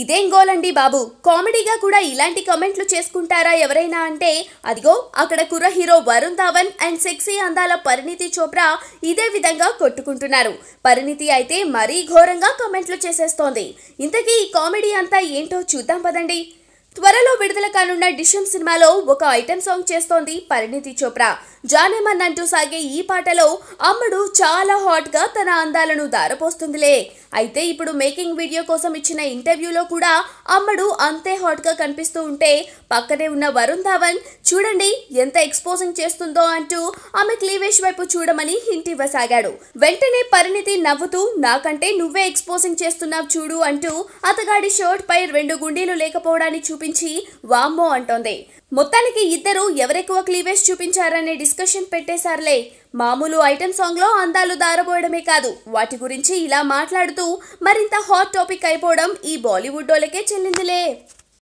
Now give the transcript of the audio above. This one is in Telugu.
ఇదేం గోలండి బాబు కామెడీగా కూడా ఇలాంటి కమెంట్లు చేసుకుంటారా ఎవరైనా అంటే అదిగో అక్కడ కుర్ర hero Varun Dhawan and sexy అందాల పరిణితి చోప్రా ఇదే విధంగా కొట్టుకుంటున్నారు పరిణితి అయితే మరీ ఘోరంగా కమెంట్లు చేసేస్తోంది ఇంతకీ ఈ కామెడీ అంతా ఏంటో చూద్దాం పదండి త్వరలో విడుదల కానున్న డిషమ్ సినిమాలో ఒక ఐటెం సాంగ్ చేస్తోంది పరిణితి చోప్రా జానేమన్ అంటూ సాగే ఈ పాటలో అమ్మడు చాలా హాట్గా తన అందాలను దారపోస్తుందిలే అయితే ఇప్పుడు మేకింగ్ వీడియో కోసం ఇచ్చిన ఇంటర్వ్యూలో కూడా అమ్మడు అంతే హాట్గా కనిపిస్తూ ఉంటే పక్కనే ఉన్న వరుణ్ ధావన్ చూడండి ఎంత ఎక్స్పోజింగ్ చేస్తుందో అంటూ ఆమె క్లీవేష్ వైపు చూడమని హింట్ ఇవ్వసాగాడు వెంటనే పరిణితి నవ్వుతూ నాకంటే నువ్వే ఎక్స్పోజింగ్ చేస్తున్నావు చూడు అంటూ అతగాడి షర్ట్ పై రెండు గుండీలు లేకపోవడాన్ని చూపించి వామ్మో అంటోంది మొత్తానికి ఇద్దరు ఎవరెక్కువ క్లీవేజ్ చూపించారనే డిస్కషన్ పెట్టేశారులే మామూలు ఐటెం సాంగ్లో అందాలు దారబోయడమే కాదు వాటి గురించి ఇలా మాట్లాడుతూ మాట్లాడుతూ మరింత హాట్ టాపిక్ అయిపోవడం ఈ బాలీవుడ్ వాళ్ళకే చెల్లిందిలే